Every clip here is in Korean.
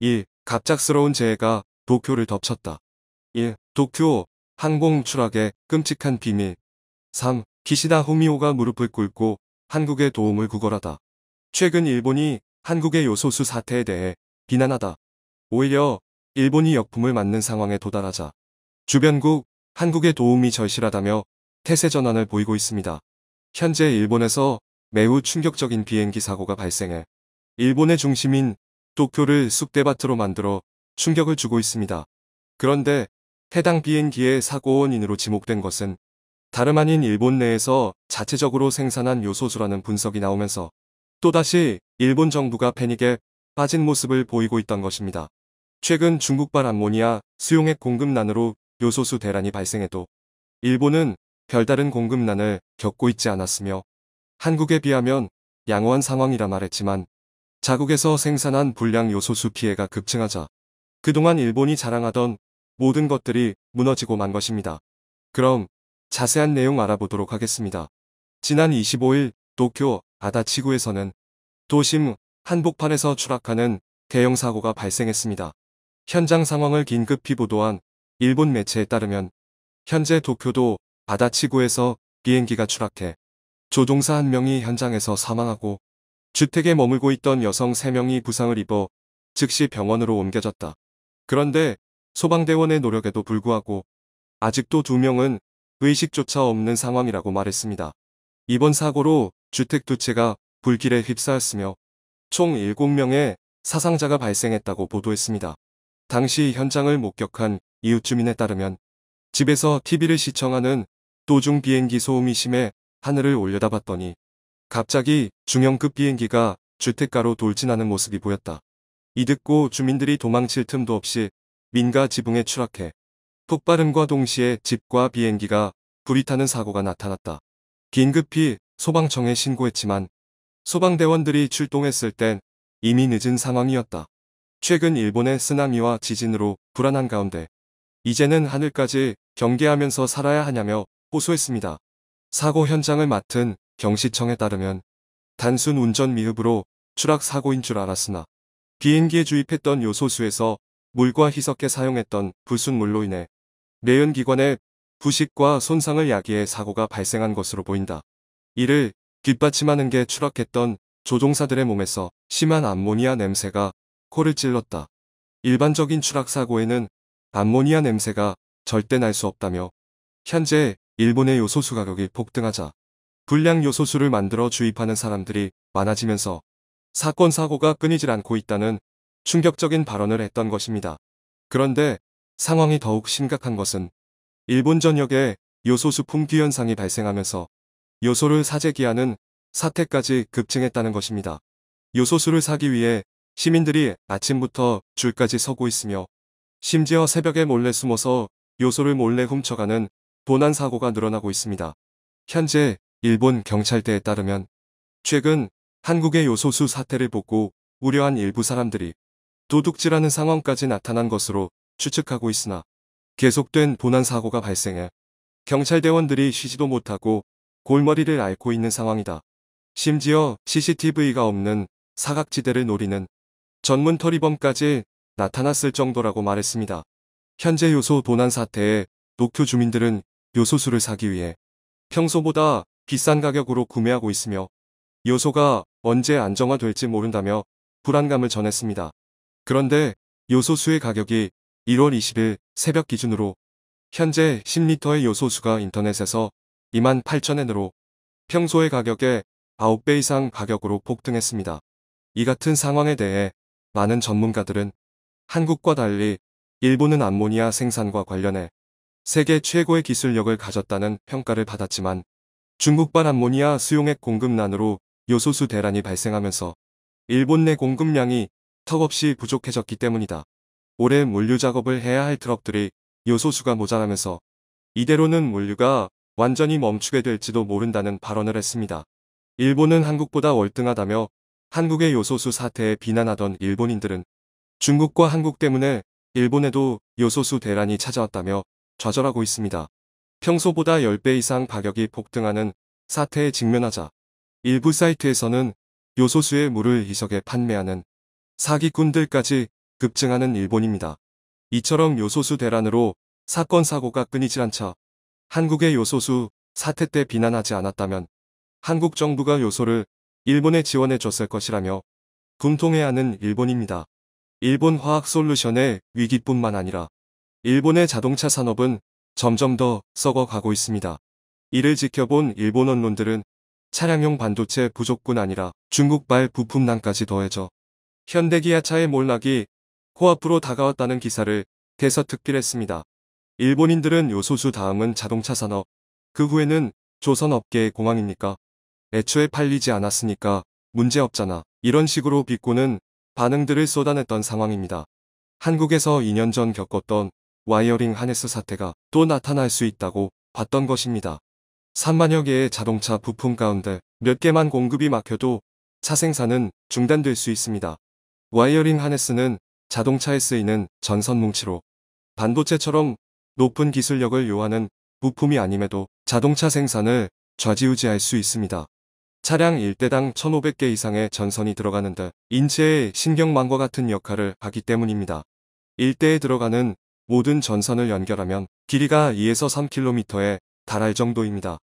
1. 갑작스러운 재해가 도쿄를 덮쳤다. 1. 도쿄 항공 추락의 끔찍한 비밀 3. 기시다 후미오가 무릎을 꿇고 한국의 도움을 구걸하다. 최근 일본이 한국의 요소수 사태에 대해 비난하다. 오히려 일본이 역풍을 맞는 상황에 도달하자 주변국 한국의 도움이 절실하다며 태세 전환을 보이고 있습니다. 현재 일본에서 매우 충격적인 비행기 사고가 발생해 일본의 중심인 도쿄를 쑥대밭으로 만들어 충격을 주고 있습니다. 그런데 해당 비행기의 사고 원인으로 지목된 것은 다름 아닌 일본 내에서 자체적으로 생산한 요소수라는 분석이 나오면서 또다시 일본 정부가 패닉에 빠진 모습을 보이고 있던 것입니다. 최근 중국발 암모니아 수용액 공급난으로 요소수 대란이 발생해도 일본은 별다른 공급난을 겪고 있지 않았으며 한국에 비하면 양호한 상황이라 말했지만 자국에서 생산한 불량 요소수 피해가 급증하자 그동안 일본이 자랑하던 모든 것들이 무너지고 만 것입니다. 그럼 자세한 내용 알아보도록 하겠습니다. 지난 25일 도쿄 아다치구에서는 도심 한복판에서 추락하는 대형 사고가 발생했습니다. 현장 상황을 긴급히 보도한 일본 매체에 따르면 현재 도쿄도 아다치구에서 비행기가 추락해 조종사 한 명이 현장에서 사망하고 주택에 머물고 있던 여성 3명이 부상을 입어 즉시 병원으로 옮겨졌다. 그런데 소방대원의 노력에도 불구하고 아직도 2명은 의식조차 없는 상황이라고 말했습니다. 이번 사고로 주택 두 채가 불길에 휩싸였으며 총 7명의 사상자가 발생했다고 보도했습니다. 당시 현장을 목격한 이웃 주민에 따르면 집에서 TV를 시청하는 도중 비행기 소음이 심해 하늘을 올려다봤더니 갑자기 중형급 비행기가 주택가로 돌진하는 모습이 보였다. 이듣고 주민들이 도망칠 틈도 없이 민가 지붕에 추락해 폭발음과 동시에 집과 비행기가 불이 타는 사고가 나타났다. 긴급히 소방청에 신고했지만 소방대원들이 출동했을 땐 이미 늦은 상황이었다. 최근 일본의 쓰나미와 지진으로 불안한 가운데 이제는 하늘까지 경계하면서 살아야 하냐며 호소했습니다. 사고 현장을 맡은 경시청에 따르면 단순 운전 미흡으로 추락 사고인 줄 알았으나 비행기에 주입했던 요소수에서 물과 희석해 사용했던 불순물로 인해 내연기관의 부식과 손상을 야기해 사고가 발생한 것으로 보인다. 이를 뒷받침하는 게 추락했던 조종사들의 몸에서 심한 암모니아 냄새가 코를 찔렀다. 일반적인 추락사고에는 암모니아 냄새가 절대 날 수 없다며 현재 일본의 요소수 가격이 폭등하자 불량 요소수를 만들어 주입하는 사람들이 많아지면서 사건 사고가 끊이질 않고 있다는 충격적인 발언을 했던 것입니다. 그런데 상황이 더욱 심각한 것은 일본 전역에 요소수 품귀 현상이 발생하면서 요소를 사재기하는 사태까지 급증했다는 것입니다. 요소수를 사기 위해 시민들이 아침부터 줄까지 서고 있으며 심지어 새벽에 몰래 숨어서 요소를 몰래 훔쳐가는 도난 사고가 늘어나고 있습니다. 현재 일본 경찰대에 따르면 최근 한국의 요소수 사태를 보고 우려한 일부 사람들이 도둑질하는 상황까지 나타난 것으로 추측하고 있으나 계속된 도난 사고가 발생해 경찰대원들이 쉬지도 못하고 골머리를 앓고 있는 상황이다. 심지어 CCTV가 없는 사각지대를 노리는 전문 터리범까지 나타났을 정도라고 말했습니다. 현재 요소 도난 사태에 도쿄 주민들은 요소수를 사기 위해 평소보다 비싼 가격으로 구매하고 있으며 요소가 언제 안정화될지 모른다며 불안감을 전했습니다. 그런데 요소수의 가격이 1월 20일 새벽 기준으로 현재 10리터의 요소수가 인터넷에서 28,000엔으로 평소의 가격의 9배 이상 가격으로 폭등했습니다. 이 같은 상황에 대해 많은 전문가들은 한국과 달리 일본은 암모니아 생산과 관련해 세계 최고의 기술력을 가졌다는 평가를 받았지만 중국발 암모니아 수용액 공급난으로 요소수 대란이 발생하면서 일본 내 공급량이 턱없이 부족해졌기 때문이다. 올해 물류 작업을 해야 할 트럭들이 요소수가 모자라면서 이대로는 물류가 완전히 멈추게 될지도 모른다는 발언을 했습니다. 일본은 한국보다 월등하다며 한국의 요소수 사태에 비난하던 일본인들은 중국과 한국 때문에 일본에도 요소수 대란이 찾아왔다며 좌절하고 있습니다. 평소보다 10배 이상 가격이 폭등하는 사태에 직면하자 일부 사이트에서는 요소수의 물을 희석에 판매하는 사기꾼들까지 급증하는 일본입니다. 이처럼 요소수 대란으로 사건 사고가 끊이지 않자 한국의 요소수 사태 때 비난하지 않았다면 한국 정부가 요소를 일본에 지원해 줬을 것이라며 분통해하는 일본입니다. 일본 화학 솔루션의 위기뿐만 아니라 일본의 자동차 산업은 점점 더 썩어가고 있습니다. 이를 지켜본 일본 언론들은 차량용 반도체 부족뿐 아니라 중국발 부품난까지 더해져 현대기아차의 몰락이 코앞으로 다가왔다는 기사를 대서특필했습니다. 일본인들은 요소수 다음은 자동차 산업, 그 후에는 조선 업계의 공황이니까 애초에 팔리지 않았으니까 문제없잖아 이런 식으로 비꼬는 반응들을 쏟아냈던 상황입니다. 한국에서 2년 전 겪었던 와이어링 하네스 사태가 또 나타날 수 있다고 봤던 것입니다. 3만여 개의 자동차 부품 가운데 몇 개만 공급이 막혀도 차 생산은 중단될 수 있습니다. 와이어링 하네스는 자동차에 쓰이는 전선 뭉치로 반도체처럼 높은 기술력을 요하는 부품이 아님에도 자동차 생산을 좌지우지할 수 있습니다. 차량 1대당 1500개 이상의 전선이 들어가는데 인체의 신경망과 같은 역할을 하기 때문입니다. 1대에 들어가는 모든 전선을 연결하면 길이가 2에서 3km에 달할 정도입니다.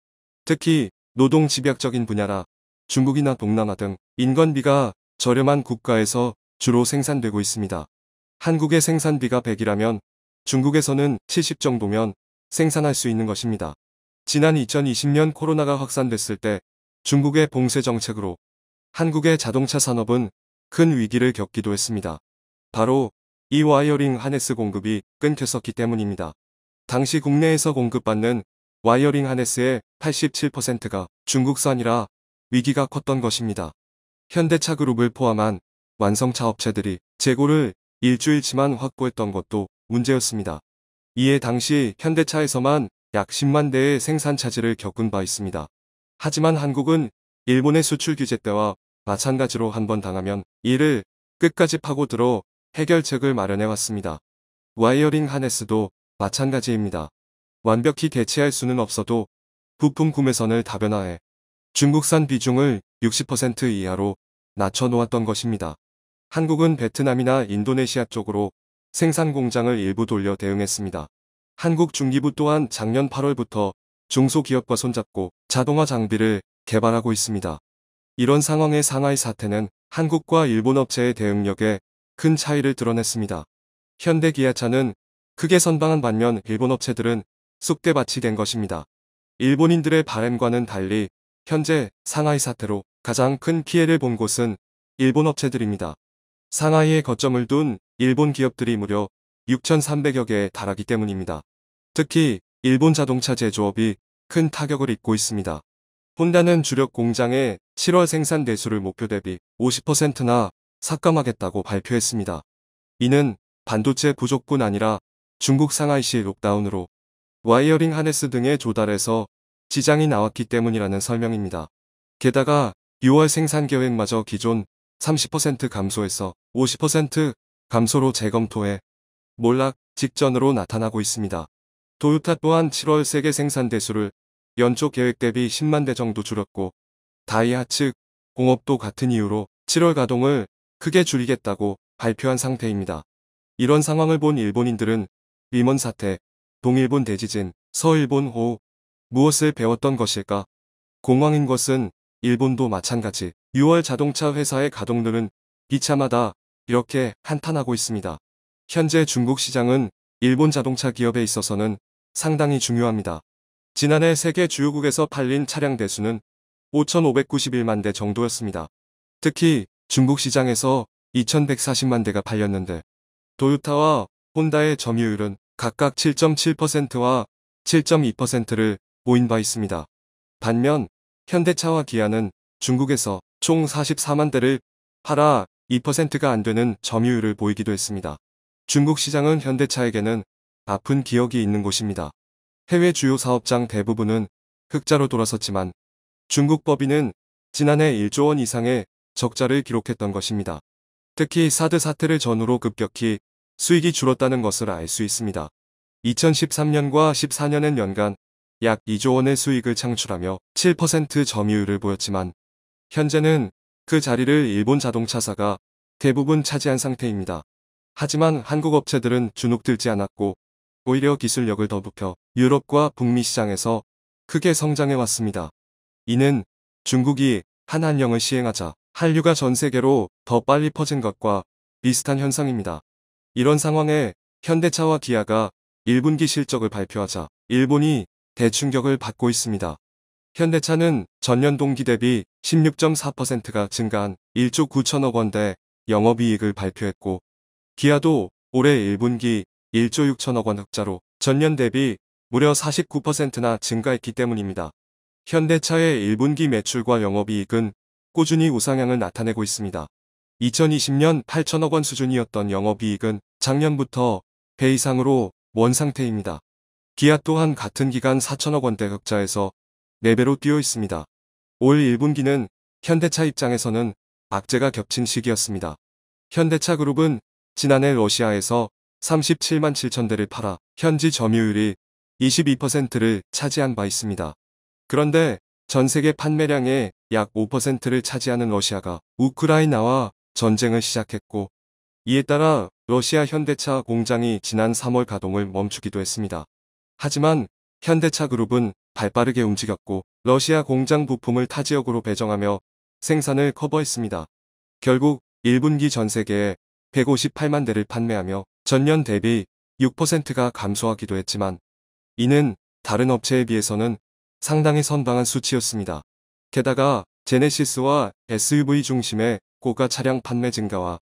특히 노동 집약적인 분야라 중국이나 동남아 등 인건비가 저렴한 국가에서 주로 생산되고 있습니다. 한국의 생산비가 100이라면 중국에서는 70 정도면 생산할 수 있는 것입니다. 지난 2020년 코로나가 확산됐을 때 중국의 봉쇄 정책으로 한국의 자동차 산업은 큰 위기를 겪기도 했습니다. 바로 이 와이어링 하네스 공급이 끊겼었기 때문입니다. 당시 국내에서 공급받는 와이어링 하네스의 87%가 중국산이라 위기가 컸던 것입니다. 현대차 그룹을 포함한 완성차 업체들이 재고를 일주일치만 확보했던 것도 문제였습니다. 이에 당시 현대차에서만 약 10만 대의 생산 차질을 겪은 바 있습니다. 하지만 한국은 일본의 수출 규제 때와 마찬가지로 한번 당하면 이를 끝까지 파고들어 해결책을 마련해 왔습니다. 와이어링 하네스도 마찬가지입니다. 완벽히 대체할 수는 없어도 부품 구매선을 다변화해 중국산 비중을 60% 이하로 낮춰 놓았던 것입니다. 한국은 베트남이나 인도네시아 쪽으로 생산 공장을 일부 돌려 대응했습니다. 한국 중기부 또한 작년 8월부터 중소기업과 손잡고 자동화 장비를 개발하고 있습니다. 이런 상황의 상하이 사태는 한국과 일본 업체의 대응력에 큰 차이를 드러냈습니다. 현대 기아차는 크게 선방한 반면 일본 업체들은 쑥대밭이 된 것입니다. 일본인들의 바램과는 달리 현재 상하이 사태로 가장 큰 피해를 본 곳은 일본 업체들입니다. 상하이에 거점을 둔 일본 기업들이 무려 6,300여 개에 달하기 때문입니다. 특히 일본 자동차 제조업이 큰 타격을 입고 있습니다. 혼다는 주력 공장의 7월 생산 대수를 목표 대비 50%나 삭감하겠다고 발표했습니다. 이는 반도체 부족뿐 아니라 중국 상하이시 록다운으로 와이어링 하네스 등의 조달에서 지장이 나왔기 때문이라는 설명입니다. 게다가 6월 생산 계획마저 기존 30% 감소에서 50% 감소로 재검토해 몰락 직전으로 나타나고 있습니다. 도요타 또한 7월 세계 생산 대수를 연초 계획 대비 10만 대 정도 줄였고 다이하츠 공업도 같은 이유로 7월 가동을 크게 줄이겠다고 발표한 상태입니다. 이런 상황을 본 일본인들은 일먼 사태, 동일본 대지진, 서일본 호우 무엇을 배웠던 것일까? 공황인 것은 일본도 마찬가지 6월 자동차 회사의 가동률은 2차마다 이렇게 한탄하고 있습니다. 현재 중국 시장은 일본 자동차 기업에 있어서는 상당히 중요합니다. 지난해 세계 주요국에서 팔린 차량 대수는 5,591만 대 정도였습니다. 특히 중국 시장에서 2140만 대가 팔렸는데 도요타와 혼다의 점유율은 각각 7.7%와 7.2%를 보인 바 있습니다. 반면 현대차와 기아는 중국에서 총 44만 대를 팔아 2%가 안 되는 점유율을 보이기도 했습니다. 중국 시장은 현대차에게는 아픈 기억이 있는 곳입니다. 해외 주요 사업장 대부분은 흑자로 돌아섰지만 중국 법인은 지난해 1조 원 이상의 적자를 기록했던 것입니다. 특히 사드 사태를 전후로 급격히 수익이 줄었다는 것을 알 수 있습니다. 2013년과 14년엔 연간 약 2조 원의 수익을 창출하며 7% 점유율을 보였지만 현재는 그 자리를 일본 자동차사가 대부분 차지한 상태입니다. 하지만 한국 업체들은 주눅들지 않았고 오히려 기술력을 더 굽혀 유럽과 북미 시장에서 크게 성장해왔습니다. 이는 중국이 한한령을 시행하자 한류가 전 세계로 더 빨리 퍼진 것과 비슷한 현상입니다. 이런 상황에 현대차와 기아가 1분기 실적을 발표하자 일본이 대충격을 받고 있습니다. 현대차는 전년 동기 대비 16.4%가 증가한 1조 9천억 원대 영업이익을 발표했고 기아도 올해 1분기 1조 6천억 원 흑자로 전년 대비 무려 49%나 증가했기 때문입니다. 현대차의 1분기 매출과 영업이익은 꾸준히 우상향을 나타내고 있습니다. 2020년 8천억 원 수준이었던 영업이익은 작년부터 배 이상으로 원 상태입니다. 기아 또한 같은 기간 4천억 원대 흑자에서 4배로 뛰어 있습니다. 올 1분기는 현대차 입장에서는 악재가 겹친 시기였습니다. 현대차 그룹은 지난해 러시아에서 37만 7천 대를 팔아 현지 점유율이 22%를 차지한 바 있습니다. 그런데 전 세계 판매량의 약 5%를 차지하는 러시아가 우크라이나와 전쟁을 시작했고 이에 따라 러시아 현대차 공장이 지난 3월 가동을 멈추기도 했습니다. 하지만 현대차 그룹은 발빠르게 움직였고 러시아 공장 부품을 타 지역으로 배정하며 생산을 커버했습니다. 결국 1분기 전 세계에 158만 대를 판매하며 전년 대비 6%가 감소하기도 했지만 이는 다른 업체에 비해서는 상당히 선방한 수치였습니다. 게다가 제네시스와 SUV 중심의 고가 차량 판매 증가와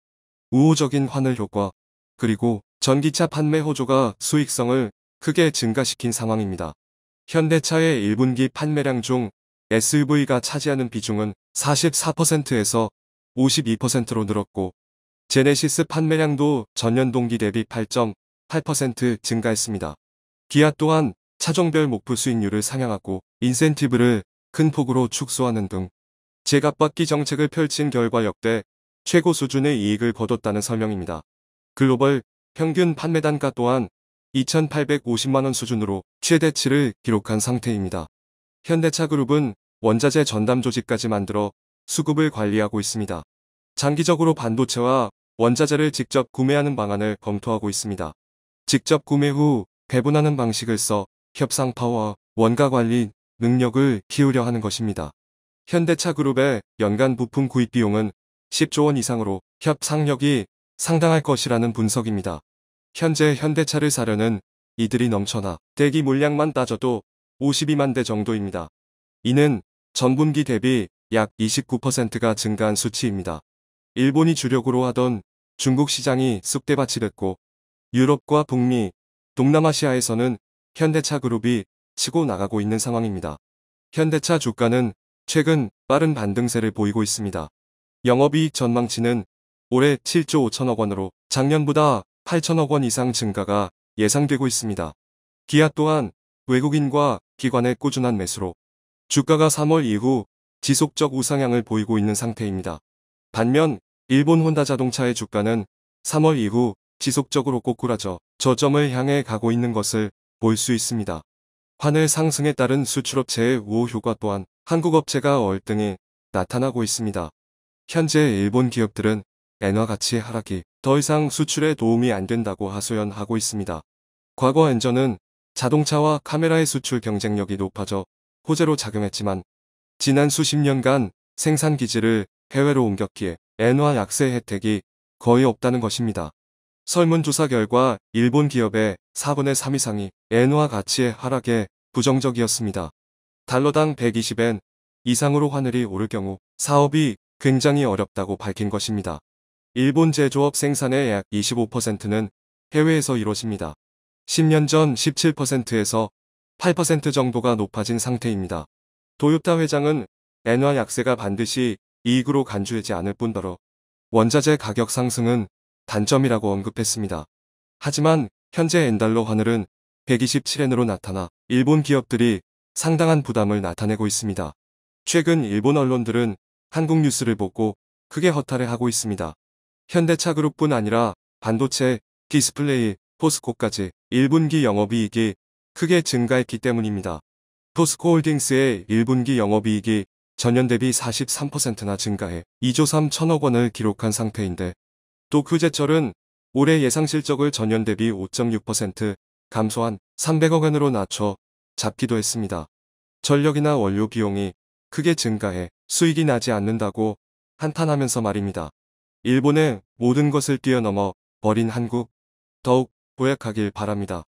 우호적인 환을 효과 그리고 전기차 판매 호조가 수익성을 크게 증가시킨 상황입니다. 현대차의 1분기 판매량 중 SUV가 차지하는 비중은 44%에서 52%로 늘었고 제네시스 판매량도 전년 동기 대비 8.8% 증가했습니다. 기아 또한 차종별 목표 수익률을 상향하고 인센티브를 큰 폭으로 축소하는 등 제값받기 정책을 펼친 결과 역대 최고 수준의 이익을 거뒀다는 설명입니다. 글로벌 평균 판매 단가 또한 2,850만원 수준으로 최대치를 기록한 상태입니다. 현대차 그룹은 원자재 전담 조직까지 만들어 수급을 관리하고 있습니다. 장기적으로 반도체와 원자재를 직접 구매하는 방안을 검토하고 있습니다. 직접 구매 후 배분하는 방식을 써 협상 파워, 원가 관리 능력을 키우려 하는 것입니다. 현대차 그룹의 연간 부품 구입 비용은 10조 원 이상으로 협상력이 상당할 것이라는 분석입니다. 현재 현대차를 사려는 이들이 넘쳐나 대기 물량만 따져도 52만 대 정도입니다. 이는 전분기 대비 약 29%가 증가한 수치입니다. 일본이 주력으로 하던 중국 시장이 쑥대밭이 됐고 유럽과 북미, 동남아시아에서는 현대차 그룹이 치고 나가고 있는 상황입니다. 현대차 주가는 최근 빠른 반등세를 보이고 있습니다. 영업이익 전망치는 올해 7조 5천억 원으로 작년보다 8천억 원 이상 증가가 예상되고 있습니다. 기아 또한 외국인과 기관의 꾸준한 매수로 주가가 3월 이후 지속적 우상향을 보이고 있는 상태입니다. 반면 일본 혼다 자동차의 주가는 3월 이후 지속적으로 꼬꾸라져 저점을 향해 가고 있는 것을 볼수 있습니다. 환율 상승에 따른 수출업체의 우호 효과 또한 한국 업체가 월등히 나타나고 있습니다. 현재 일본 기업들은 엔화 가치 하락이 더 이상 수출에 도움이 안 된다고 하소연하고 있습니다. 과거 엔저는 자동차와 카메라의 수출 경쟁력이 높아져 호재로 작용했지만 지난 수십 년간 생산 기지를 해외로 옮겼기에 엔화 약세 혜택이 거의 없다는 것입니다. 설문조사 결과 일본 기업의 4분의 3 이상이 엔화 가치의 하락에 부정적이었습니다. 달러당 120엔 이상으로 환율이 오를 경우 사업이 굉장히 어렵다고 밝힌 것입니다. 일본 제조업 생산의 약 25%는 해외에서 이루어집니다. 10년 전 17%에서 8% 정도가 높아진 상태입니다. 도요타 회장은 엔화 약세가 반드시 이익으로 간주되지 않을 뿐더러 원자재 가격 상승은 단점이라고 언급했습니다. 하지만 현재 엔달러 환율은 127엔으로 나타나 일본 기업들이 상당한 부담을 나타내고 있습니다. 최근 일본 언론들은 한국 뉴스를 보고 크게 허탈해하고 있습니다. 현대차 그룹뿐 아니라 반도체, 디스플레이, 포스코까지 1분기 영업이익이 크게 증가했기 때문입니다. 포스코홀딩스의 1분기 영업이익이 전년 대비 43%나 증가해 2조 3천억 원을 기록한 상태인데 또규제철은 올해 예상 실적을 전년 대비 5.6% 감소한 300억 원으로 낮춰 잡기도 했습니다. 전력이나 원료 비용이 크게 증가해 수익이 나지 않는다고 한탄하면서 말입니다. 일본의 모든 것을 뛰어넘어 버린 한국 더욱 보약하길 바랍니다.